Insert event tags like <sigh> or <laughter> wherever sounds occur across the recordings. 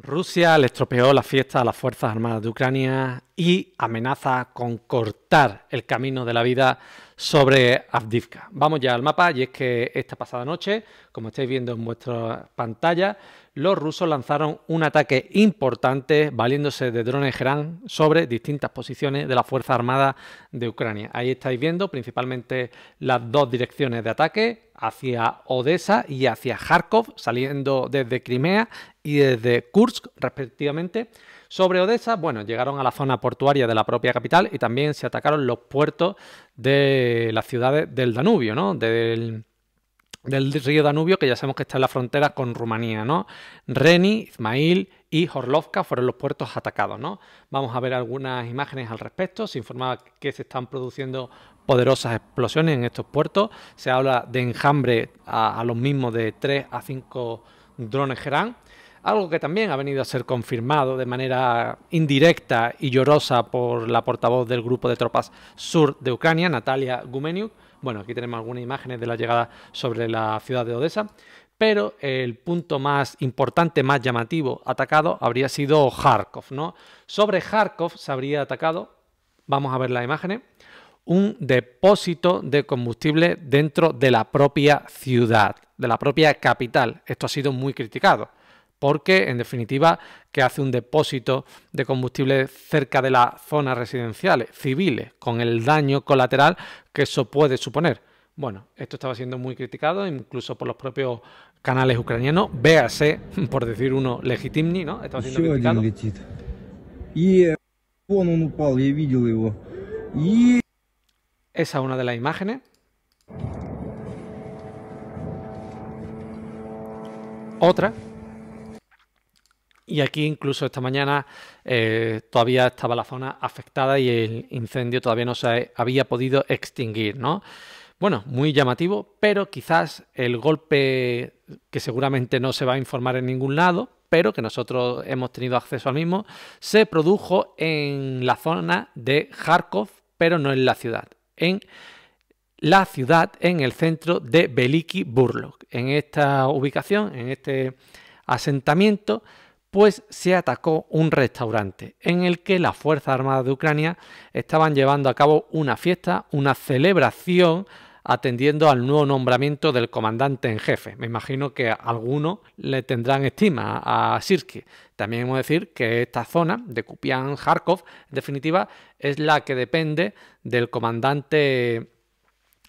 Rusia le estropeó la fiesta a las Fuerzas Armadas de Ucrania y amenaza con cortar el camino de la vida sobre Avdivka. Vamos ya al mapa y es que esta pasada noche, como estáis viendo en vuestra pantalla, los rusos lanzaron un ataque importante valiéndose de drones Gran sobre distintas posiciones de la Fuerza Armada de Ucrania. Ahí estáis viendo principalmente las dos direcciones de ataque, hacia Odessa y hacia Kharkov, saliendo desde Crimea y desde Kursk respectivamente. Sobre Odessa, bueno, llegaron a la zona portuaria de la propia capital y también se atacaron los puertos de las ciudades del Danubio, ¿no? Del, río Danubio, que ya sabemos que está en la frontera con Rumanía, ¿no? Reni, Ismail y Horlovka fueron los puertos atacados, ¿no? Vamos a ver algunas imágenes al respecto. Se informaba que se están produciendo poderosas explosiones en estos puertos. Se habla de enjambre a, a los mismos de 3 a 5 drones Gerán algo que también ha venido a ser confirmado de manera indirecta y llorosa por la portavoz del grupo de tropas sur de Ucrania, Natalia Gumenyuk. Bueno, aquí tenemos algunas imágenes de la llegada sobre la ciudad de Odessa, pero el punto más importante, más llamativo atacado habría sido Kharkov, ¿no? Sobre Kharkov se habría atacado, vamos a ver las imágenes, un depósito de combustible dentro de la propia ciudad, de la propia capital. Esto ha sido muy criticado porque en definitiva que hace un depósito de combustible cerca de las zonas residenciales, civiles, con el daño colateral que eso puede suponer. Bueno, esto estaba siendo muy criticado incluso por los propios canales ucranianos, véase, <laughs> por decir uno, Legitimni, ¿no? Estaba siendo criticado. Э, Esa es una de las imágenes. Otra. Y aquí incluso esta mañana eh, todavía estaba la zona afectada y el incendio todavía no se había podido extinguir, ¿no? Bueno, muy llamativo, pero quizás el golpe que seguramente no se va a informar en ningún lado, pero que nosotros hemos tenido acceso al mismo, se produjo en la zona de Kharkov, pero no en la ciudad, en la ciudad, en el centro de beliki Burlok. En esta ubicación, en este asentamiento, pues se atacó un restaurante en el que las Fuerzas Armadas de Ucrania estaban llevando a cabo una fiesta, una celebración atendiendo al nuevo nombramiento del comandante en jefe. Me imagino que algunos le tendrán estima a Sirsky. También hemos de decir que esta zona de Kupian, Kharkov, en definitiva, es la que depende del comandante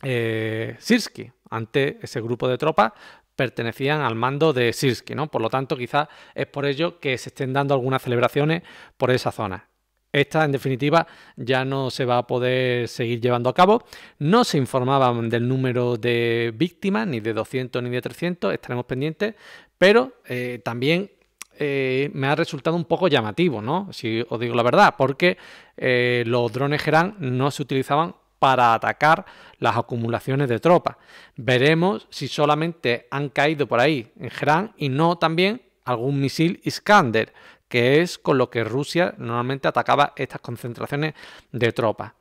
eh, Sirsky. Ante ese grupo de tropas pertenecían al mando de Sirski, ¿no? Por lo tanto, quizás es por ello que se estén dando algunas celebraciones por esa zona. Esta, en definitiva, ya no se va a poder seguir llevando a cabo. No se informaban del número de víctimas, ni de 200 ni de 300, estaremos pendientes, pero eh, también eh, me ha resultado un poco llamativo, ¿no? Si os digo la verdad, porque eh, los drones Gerán no se utilizaban para atacar las acumulaciones de tropas. Veremos si solamente han caído por ahí en gran y no también algún misil Iskander, que es con lo que Rusia normalmente atacaba estas concentraciones de tropas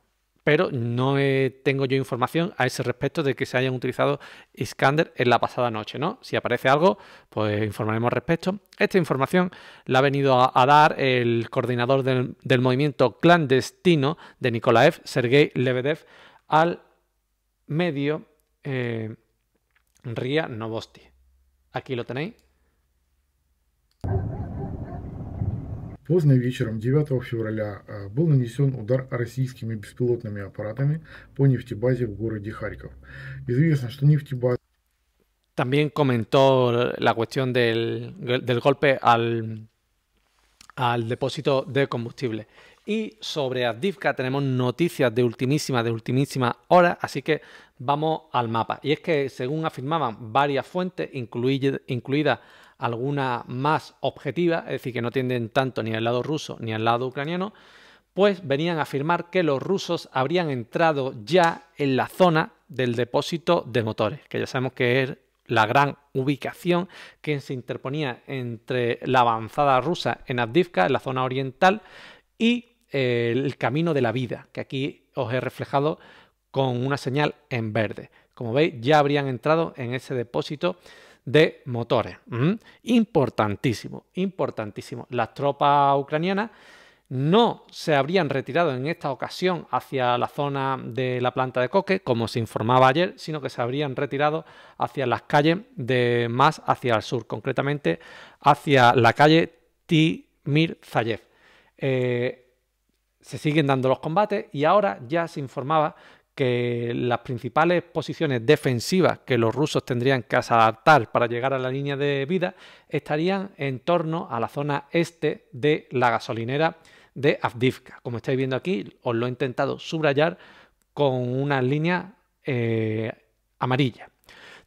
pero no tengo yo información a ese respecto de que se hayan utilizado Iskander en la pasada noche, ¿no? Si aparece algo, pues informaremos al respecto. Esta información la ha venido a, dar el coordinador del, movimiento clandestino de Nikolaev, Sergei Lebedev, al medio eh, Ria Novosti. Aquí lo tenéis. También comentó la cuestión del, golpe al, al depósito de combustible. Y sobre Avdivka tenemos noticias de ultimísima, de ultimísima hora, así que vamos al mapa. Y es que, según afirmaban varias fuentes, incluida alguna más objetiva, es decir, que no tienden tanto ni al lado ruso ni al lado ucraniano, pues venían a afirmar que los rusos habrían entrado ya en la zona del depósito de motores, que ya sabemos que es la gran ubicación que se interponía entre la avanzada rusa en Avdivka, en la zona oriental, y eh, el camino de la vida, que aquí os he reflejado con una señal en verde. Como veis, ya habrían entrado en ese depósito de motores. ¿Mm? Importantísimo, importantísimo. Las tropas ucranianas no se habrían retirado en esta ocasión hacia la zona de la planta de coque, como se informaba ayer, sino que se habrían retirado hacia las calles de más hacia el sur, concretamente hacia la calle Timir Zayev. Eh, se siguen dando los combates y ahora ya se informaba que las principales posiciones defensivas que los rusos tendrían que asaltar para llegar a la línea de vida estarían en torno a la zona este de la gasolinera de Avdivka. Como estáis viendo aquí, os lo he intentado subrayar con una línea eh, amarilla.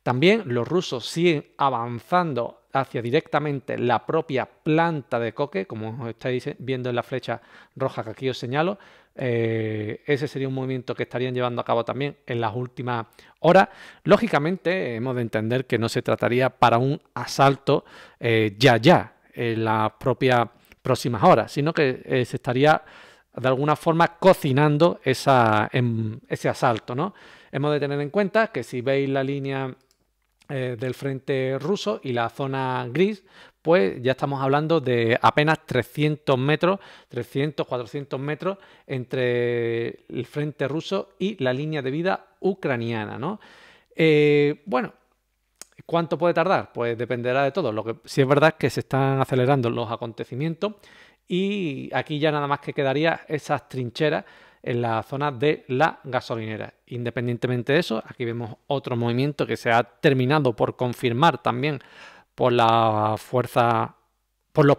También los rusos siguen avanzando hacia directamente la propia planta de coque, como estáis viendo en la flecha roja que aquí os señalo. Eh, ese sería un movimiento que estarían llevando a cabo también en las últimas horas. Lógicamente, hemos de entender que no se trataría para un asalto eh, ya ya en las propias próximas horas, sino que eh, se estaría de alguna forma cocinando em, ese asalto. ¿no? Hemos de tener en cuenta que si veis la línea eh, del frente ruso y la zona gris, pues ya estamos hablando de apenas 300 metros, 300, 400 metros entre el frente ruso y la línea de vida ucraniana, eh, bueno, ¿cuánto puede tardar? Pues dependerá de todo. Lo que sí es verdad es que se están acelerando los acontecimientos y aquí ya nada más que quedaría esas trincheras en la zona de la gasolinera. Independientemente de eso, aquí vemos otro movimiento que se ha terminado por confirmar también por la fuerza, por los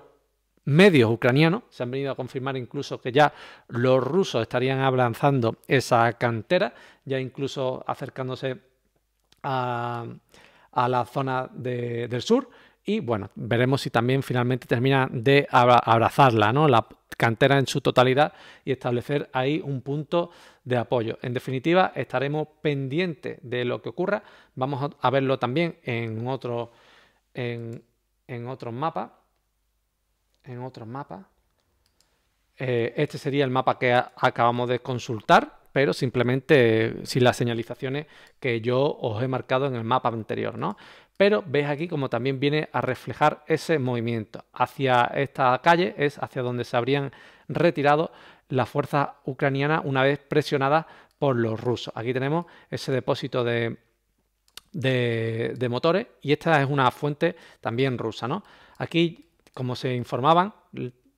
medios ucranianos. Se han venido a confirmar incluso que ya los rusos estarían avanzando esa cantera, ya incluso acercándose a, la zona del sur. Y bueno, veremos si también finalmente termina de abrazarla, ¿no? La cantera en su totalidad y establecer ahí un punto de apoyo. En definitiva, estaremos pendientes de lo que ocurra. Vamos a verlo también en otro en, otros mapas. En otros mapas. Eh, este sería el mapa que acabamos de consultar, pero simplemente eh, sin las señalizaciones que yo os he marcado en el mapa anterior, ¿no? Pero veis aquí como también viene a reflejar ese movimiento. Hacia esta calle es hacia donde se habrían retirado las fuerzas ucranianas una vez presionadas por los rusos. Aquí tenemos ese depósito de, de, motores y esta es una fuente también rusa. ¿no? Aquí, como se informaban,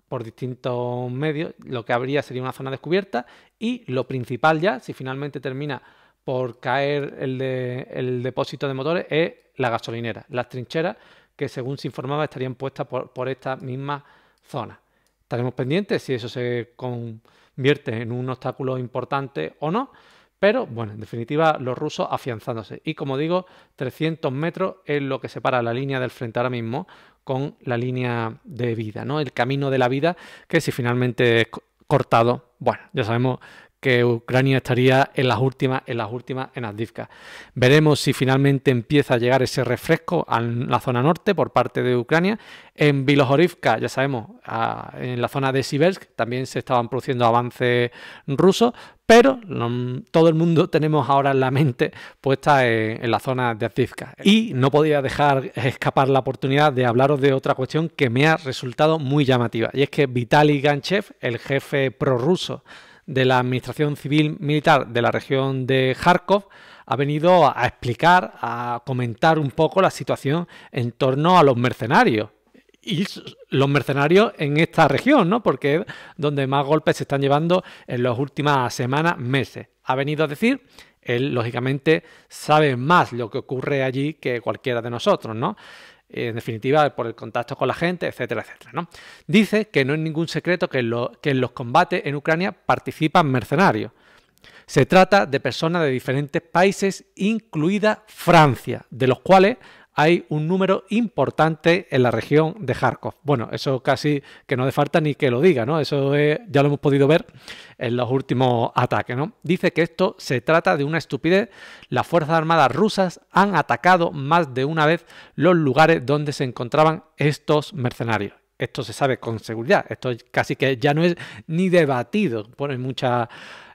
por distintos medios, lo que habría sería una zona descubierta y lo principal ya, si finalmente termina por caer el, depósito de motores es la gasolinera, las trincheras que según se informaba estarían puestas por, esta misma zona. Estaremos pendientes si eso se convierte en un obstáculo importante o no, pero bueno, en definitiva los rusos afianzándose. Y como digo, 300 metros es lo que separa la línea del frente ahora mismo con la línea de vida, ¿no? El camino de la vida que si finalmente es cortado, bueno, ya sabemos que Ucrania estaría en las últimas, en las últimas en Veremos si finalmente empieza a llegar ese refresco a la zona norte por parte de Ucrania. En Vilojorivka, ya sabemos, en la zona de Sibelsk también se estaban produciendo avances rusos, pero todo el mundo <laughs> tenemos ahora la mente puesta en, la zona de Azdivka. Y no podía dejar escapar la oportunidad de hablaros de otra cuestión que me ha resultado muy llamativa, y es que Vitaly Ganchev, el jefe prorruso de la Administración Civil Militar de la región de Kharkov ha venido a explicar, a comentar un poco la situación en torno a los mercenarios y los mercenarios en esta región, ¿no? Porque es donde más golpes se están llevando en las últimas semanas, meses. Ha venido a decir, él lógicamente sabe más lo que ocurre allí que cualquiera de nosotros, ¿no? en definitiva por el contacto con la gente, etcétera, etcétera. Dice que no es ningún secreto que, que en los combates en Ucrania participan mercenarios. Se trata de personas de diferentes países, incluida Francia, de los cuales hay un número importante en la región de Kharkov. Bueno, eso casi que no de falta ni que lo diga, ¿no? Eso eh, ya lo hemos podido ver en los últimos ataques, ¿no? Dice que esto se trata de una estupidez. Las Fuerzas Armadas rusas han atacado más de una vez los lugares donde se encontraban estos mercenarios esto se sabe con seguridad, esto casi que ya no es ni debatido, pone mucha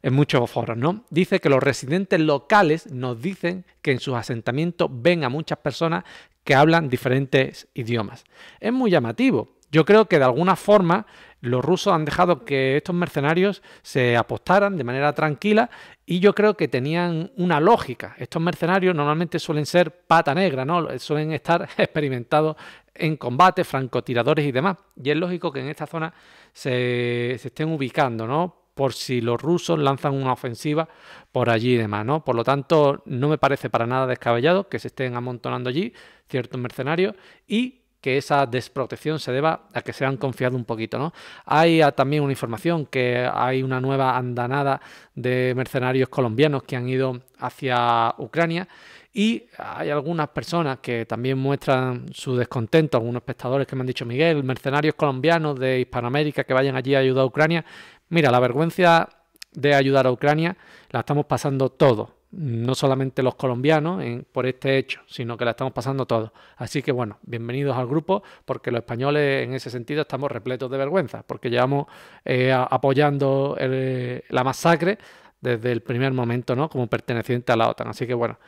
en muchos foros, ¿no? Dice que los residentes locales nos dicen que en sus asentamientos ven a muchas personas que hablan diferentes idiomas. Es muy llamativo. Yo creo que de alguna forma los rusos han dejado que estos mercenarios se apostaran de manera tranquila y yo creo que tenían una lógica. Estos mercenarios normalmente suelen ser pata negra, ¿no? Suelen estar <laughs> experimentados en combate, francotiradores y demás. Y es lógico que en esta zona se, estén ubicando, ¿no? por si los rusos lanzan una ofensiva por allí y demás, ¿no? Por lo tanto, no me parece para nada descabellado que se estén amontonando allí ciertos mercenarios y que esa desprotección se deba a que se han confiado un poquito, ¿no? Hay ah, también una información que hay una nueva andanada de mercenarios colombianos que han ido hacia Ucrania y hay algunas personas que también muestran su descontento, algunos espectadores que me han dicho, Miguel, mercenarios colombianos de Hispanoamérica que vayan allí a ayudar a Ucrania Mira, la vergüenza de ayudar a Ucrania la estamos pasando todos, no solamente los colombianos por este hecho, sino que la estamos pasando todos. Así que bueno, bienvenidos al grupo, porque los españoles en ese sentido estamos repletos de vergüenza, porque llevamos eh, apoyando eh, la masacre desde el primer momento, ¿no? Como perteneciente a la OTAN. Así que bueno,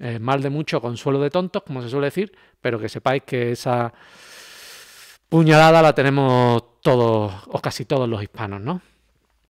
eh, mal de mucho, consuelo de tontos, como se suele decir, pero que sepáis que esa puñalada la tenemos todos, o casi todos los hispanos, ¿no?